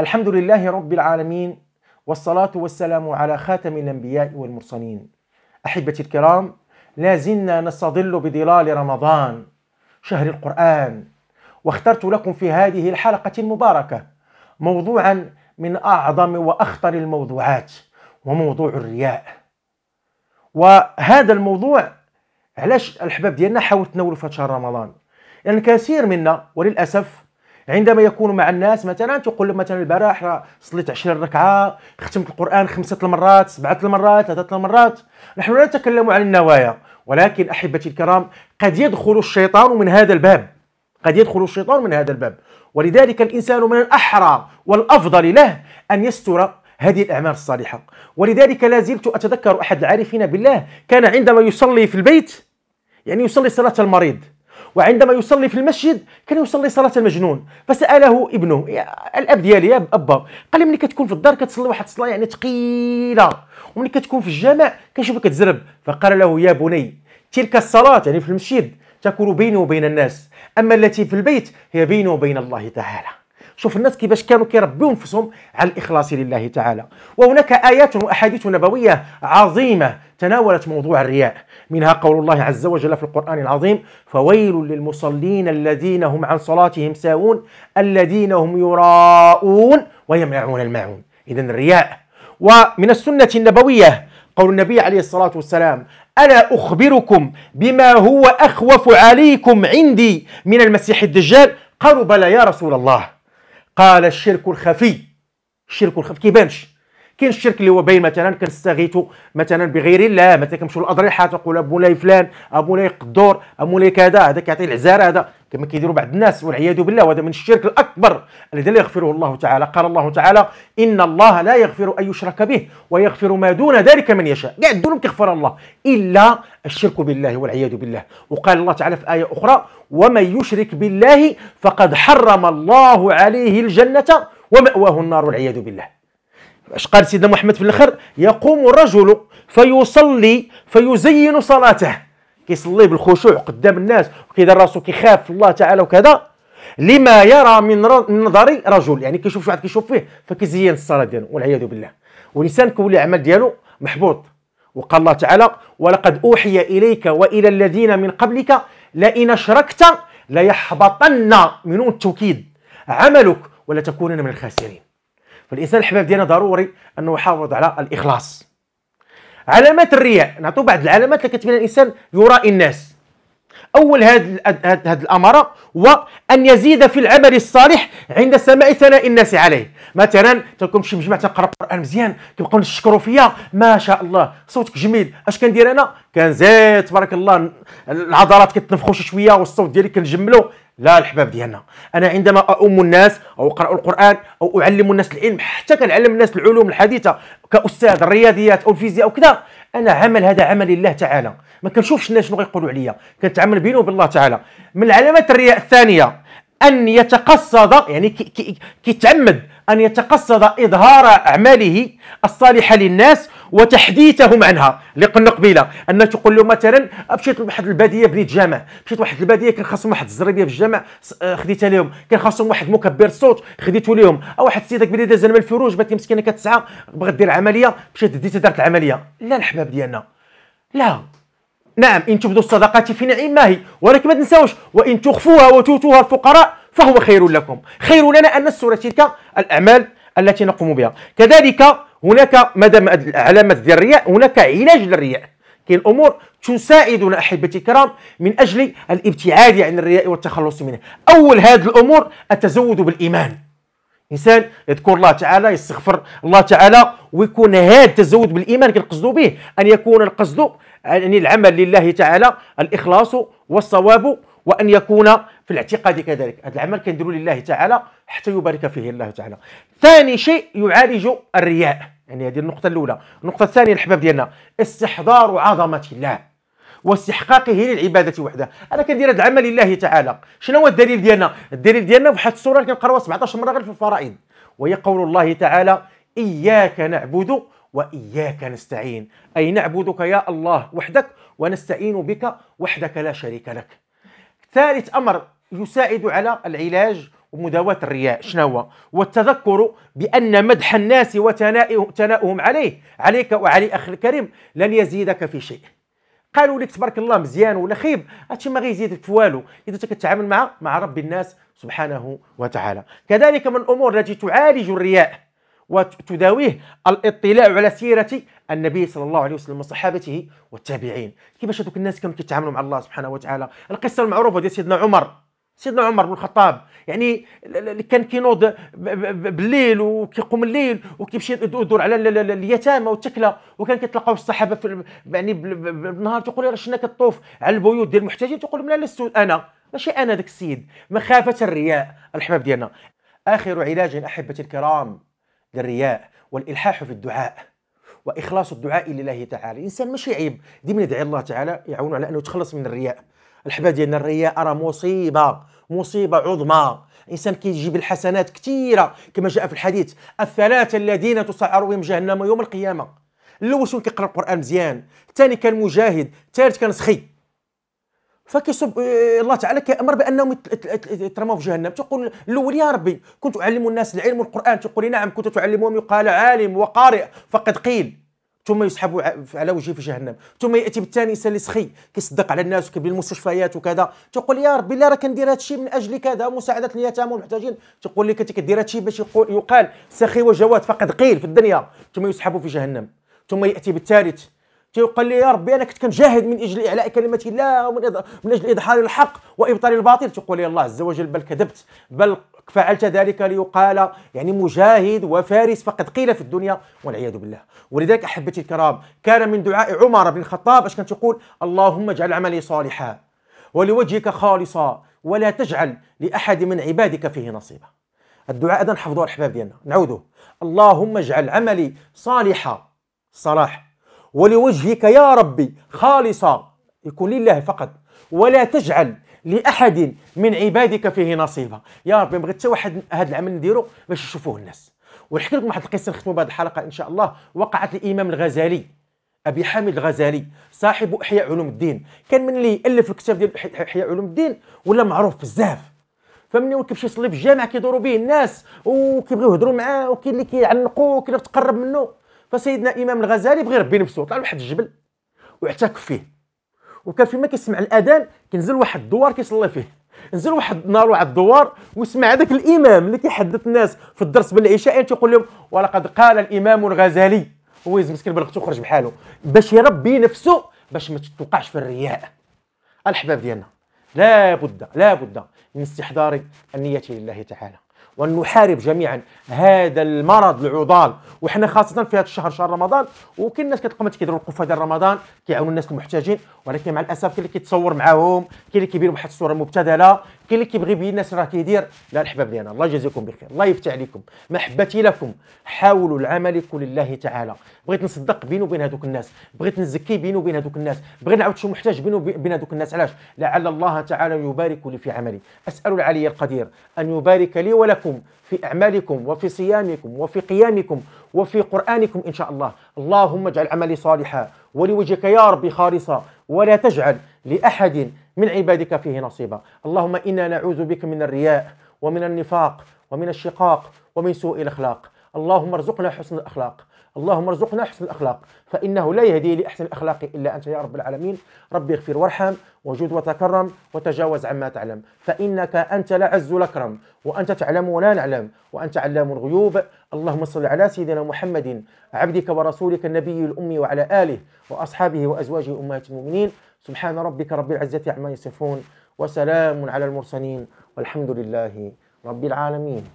الحمد لله رب العالمين والصلاة والسلام على خاتم الأنبياء والمرسلين أحبتي الكرام لا زلنا نستظل بظلال رمضان شهر القرآن واخترت لكم في هذه الحلقة المباركة موضوعا من أعظم وأخطر الموضوعات وموضوع الرياء وهذا الموضوع علاش الحباب ديالنا حاولت تناولوا في شهر رمضان لأن يعني كثير منا وللأسف عندما يكون مع الناس مثلا تقول لهم مثلا البارح راه صليت 20 ركعه ختمت القران خمسه المرات سبعه المرات ثلاثه المرات نحن لا نتكلم عن النوايا ولكن احبتي الكرام قد يدخل الشيطان من هذا الباب قد يدخل الشيطان من هذا الباب ولذلك الانسان من الاحرى والافضل له ان يستر هذه الأعمال الصالحة ولذلك لا زلت أتذكر أحد العارفين بالله كان عندما يصلي في البيت يعني يصلي صلاة المريض وعندما يصلي في المسجد كان يصلي صلاه المجنون فساله ابنه الاب ديالي يا ابا قال لي ملي كتكون في الدار كتصلي واحد الصلاه يعني ثقيله وملي كتكون في الجامع كنشوفك كتزرب فقال له يا بني تلك الصلاه يعني في المسجد تكون بيني وبين الناس اما التي في البيت هي بيني وبين الله تعالى شوف الناس كيفاش كانوا كيربيو نفسهم على الاخلاص لله تعالى وهناك ايات واحاديث نبويه عظيمه تناولت موضوع الرياء منها قول الله عز وجل في القرآن العظيم فويل للمصلين الذين هم عن صلاتهم ساهون الذين هم يراءون ويمنعون الماعون إذا الرياء ومن السنة النبوية قول النبي عليه الصلاة والسلام ألا أخبركم بما هو أخوف عليكم عندي من المسيح الدجال قالوا بلى يا رسول الله قال الشرك الخفي الشرك الخفي كيبانش كاين الشرك اللي هو باين مثلا كنستغيثوا مثلا بغير الله مثلا كنمشيو للاضرحه تقول ابولاي فلان ابولاي قدور ابولاي كذا هذا كيعطي العزار هذا كما كيديروا بعض الناس والعياذ بالله وهذا من الشرك الاكبر الذي لا يغفره الله تعالى قال الله تعالى ان الله لا يغفر ان يشرك به ويغفر ما دون ذلك من يشاء كاع الذنوب كيغفر الله الا الشرك بالله والعياذ بالله وقال الله تعالى في ايه اخرى ومن يشرك بالله فقد حرم الله عليه الجنه ومأواه النار والعياذ بالله اش قال سيدنا محمد في الاخر يقوم الرجل فيصلي فيزين صلاته كيصلي بالخشوع قدام الناس وكيدير راسو كيخاف الله تعالى وكذا لما يرى من نظر رجل يعني كيشوف شي واحد كيشوف فيه فكيزين الصلاه ديالو والعياذ بالله والانسان كيولي العمل ديالو محبوط وقال الله تعالى ولقد اوحي اليك والى الذين من قبلك لئن اشركت ليحبطن من التوكيد عملك ولا تكونن من الخاسرين فالانسان الحباب ديالنا ضروري انه يحافظ على الاخلاص علامات الرياء نعطوا بعض العلامات اللي كتبين الانسان يرائي الناس اول هاد هاد الاماره هو ان يزيد في العمل الصالح عند سماع ثناء الناس عليه مثلا تكون شي مجمع تقرا القران مزيان كيبقاو نشكروا فيا ما شاء الله صوتك جميل اش كندير انا كنزيد تبارك الله العضلات كتنفخوا شي شويه والصوت ديالي كنجملو لا الحباب ديالنا انا عندما اؤم الناس او اقرا القران او اعلم الناس العلم حتى كنعلم الناس العلوم الحديثه كاستاذ الرياضيات او الفيزياء او كذا انا عمل هذا عمل الله تعالى ما كنشوفش الناس شنو غيقولوا عليا كنتعامل بينه وبين الله تعالى من علامات الرياء الثانيه ان يتقصد يعني كيتعمد كي كي ان يتقصد اظهار اعماله الصالحه للناس وتحديثهم عنها اللي قلنا قبيله ان تقول له مثلا مشيت لواحد الباديه بنيت جامع مشيت لواحد الباديه كان خاصهم واحد الزربيه في الجامع آه، خديتها لهم كان خاصهم واحد مكبر صوت خديته لهم او واحد السيده كبيره دازه من الفروج بات مسكينه كتسعى بغات دير عمليه مشيت ديتها دارت العمليه لا الحباب ديالنا لا نعم ان تبدوا الصدقات في نعيم ما هي ولكن ما تنساوش وان تخفوها وتؤتوها الفقراء فهو خير لكم خير لنا ان نستر تلك الاعمال التي نقوم بها كذلك هناك مدام العلامات ديال الرياء هناك علاج للرياء كاين امور تساعدنا احبتي الكرام من اجل الابتعاد عن الرياء والتخلص منه اول هذه الامور التزود بالايمان انسان يذكر الله تعالى يستغفر الله تعالى ويكون هذا التزود بالايمان كنقصد به ان يكون القصد يعني العمل لله تعالى الاخلاص والصواب وان يكون في الاعتقاد كذلك هذا العمل كنديروا لله تعالى حتى يبارك فيه الله تعالى ثاني شيء يعالج الرياء يعني هذه النقطة الأولى، النقطة الثانية الأحباب ديالنا استحضار عظمة الله واستحقاقه للعبادة وحده، أنا كندير هذا العمل لله تعالى، شنو هو الدليل ديالنا؟ الدليل ديالنا واحد السورة اللي كنقراوها 17 مرة غير في الفرائض وهي قول الله تعالى: إياك نعبد وإياك نستعين، أي نعبدك يا الله وحدك ونستعين بك وحدك لا شريك لك. ثالث أمر يساعد على العلاج ومداواة الرياء شنو هو والتذكر بأن مدح الناس وتناؤهم عليه عليك وعلى أخي الكريم لن يزيدك في شيء قالوا لك تبارك الله مزيان ولا خيب هادشي ما غيزيدك في والو اذا كتعامل مع مع رب الناس سبحانه وتعالى كذلك من الامور التي تعالج الرياء وتداويه الاطلاع على سيره النبي صلى الله عليه وسلم وصحابته والتابعين كيفاش هذوك الناس كانوا كيتعاملوا مع الله سبحانه وتعالى القصه المعروفه ديال سيدنا عمر سيدنا عمر بن الخطاب يعني كان كينوض بالليل وكيقوم الليل وكيمشي يدور على اليتامى والتكله وكان كيتلاقاو الصحابه في يعني بالنهار تقول راه شنا كطوف على البيوت ديال المحتاجين تقول لا لست انا ماشي انا ذاك السيد مخافه الرياء الحباب ديالنا اخر علاج احبتي الكرام للرياء والالحاح في الدعاء واخلاص الدعاء لله تعالى الانسان ماشي عيب ديما يدعي الله تعالى يعاونه على انه يتخلص من الرياء الحبه ديالنا الرياء راه مصيبه مصيبه عظمى الانسان كيجيب الحسنات كثيره كما جاء في الحديث الثلاثه الذين تسعر بهم جهنم يوم القيامه الاول شنو كيقرا القران مزيان الثاني كان مجاهد الثالث كان سخي فكيصب آه، الله تعالى كيامر بانهم يترموا في جهنم تقول الاول يا ربي كنت اعلم الناس العلم والقران تقول نعم كنت تعلمهم يقال عالم وقارئ فقد قيل ثم يسحب على وجهه في جهنم ثم ياتي بالثاني انسان اللي سخي كيصدق على الناس وكيبني المستشفيات وكذا تقول يا ربي لا راه كندير هذا الشيء من اجل كذا مساعده اليتامى والمحتاجين تقول لك انت كدير هذا الشيء باش يقول يقال سخي وجواد فقد قيل في الدنيا ثم يسحب في جهنم ثم ياتي بالثالث تيقول لي يا ربي انا كنت كنجاهد من اجل اعلاء كلمه الله ومن من اجل اظهار الحق وابطال الباطل تقول لي الله عز وجل بل كذبت بل فعلت ذلك ليقال يعني مجاهد وفارس فقد قيل في الدنيا والعياذ بالله ولذلك احبتي الكرام كان من دعاء عمر بن الخطاب اش كانت تقول اللهم اجعل عملي صالحا ولوجهك خالصا ولا تجعل لاحد من عبادك فيه نصيبا الدعاء هذا نحفظه الاحباب ديالنا نعوده اللهم اجعل عملي صالحا صلاح ولوجهك يا ربي خالصا يكون لله فقط ولا تجعل لاحد من عبادك فيه نصيبا يا ربي بغيت حتى واحد هذا العمل نديرو باش يشوفوه الناس ونحكي لكم واحد القصه نختموا بهذه الحلقه ان شاء الله وقعت الامام الغزالي ابي حامد الغزالي صاحب احياء علوم الدين كان من اللي الف الكتاب ديال احياء علوم الدين ولا معروف بزاف فملي كيمشي يصلي في الجامع كيدوروا به الناس وكيبغيو يهضروا معاه وكاين اللي كيعنقوا وكاين اللي تقرب منه فسيدنا الامام الغزالي بغي ربي نفسه طلع لواحد الجبل واعتكف فيه وكان فيما كيسمع الاذان كينزل واحد الدوار كيصلي فيه نزل واحد النهار واحد الدوار وسمع هذاك الامام اللي كيحدث الناس في الدرس بالعشاء يعني تيقول لهم ولقد قال الامام الغزالي هو مسكين بلغته خرج بحاله باش يربي نفسه باش ما تتوقعش في الرياء الاحباب ديالنا لا بد لا بد من استحضار النية لله تعالى وأن نحارب جميعا هذا المرض العضال وحنا خاصة في هذا الشهر شهر رمضان وكاين الناس كتلقى ما كيديروا القفة ديال رمضان كيعاونوا الناس المحتاجين ولكن مع الاسف كاين اللي كيتصور معاهم كاين اللي كيبين واحد الصوره مبتذله كاين اللي كيبغي يبين الناس راه كيدير لا الحباب ديالنا الله يجازيكم بخير الله يفتح عليكم محبتي لكم حاولوا العمل كل لله تعالى بغيت نصدق بيني وبين هذوك الناس بغيت نزكي بيني وبين هذوك الناس بغيت نعاود شي محتاج بيني وبين هذوك الناس علاش لعل الله تعالى يبارك لي في عملي اسال العلي القدير ان يبارك لي ولكم في اعمالكم وفي صيامكم وفي قيامكم وفي قرآنكم إن شاء الله اللهم اجعل عملي صالحا ولوجهك يا ربي خالصا ولا تجعل لأحد من عبادك فيه نصيبا اللهم إنا نعوذ بك من الرياء ومن النفاق ومن الشقاق ومن سوء الأخلاق اللهم ارزقنا حسن الاخلاق اللهم ارزقنا حسن الاخلاق فانه لا يهدي لاحسن الاخلاق الا انت يا رب العالمين ربي اغفر وارحم وجود وتكرم وتجاوز عما تعلم فانك انت لعز الاكرم وانت تعلم ولا نعلم وانت علام الغيوب اللهم صل على سيدنا محمد عبدك ورسولك النبي الامي وعلى اله واصحابه وازواجه امهات المؤمنين سبحان ربك رب العزه عما يصفون وسلام على المرسلين والحمد لله رب العالمين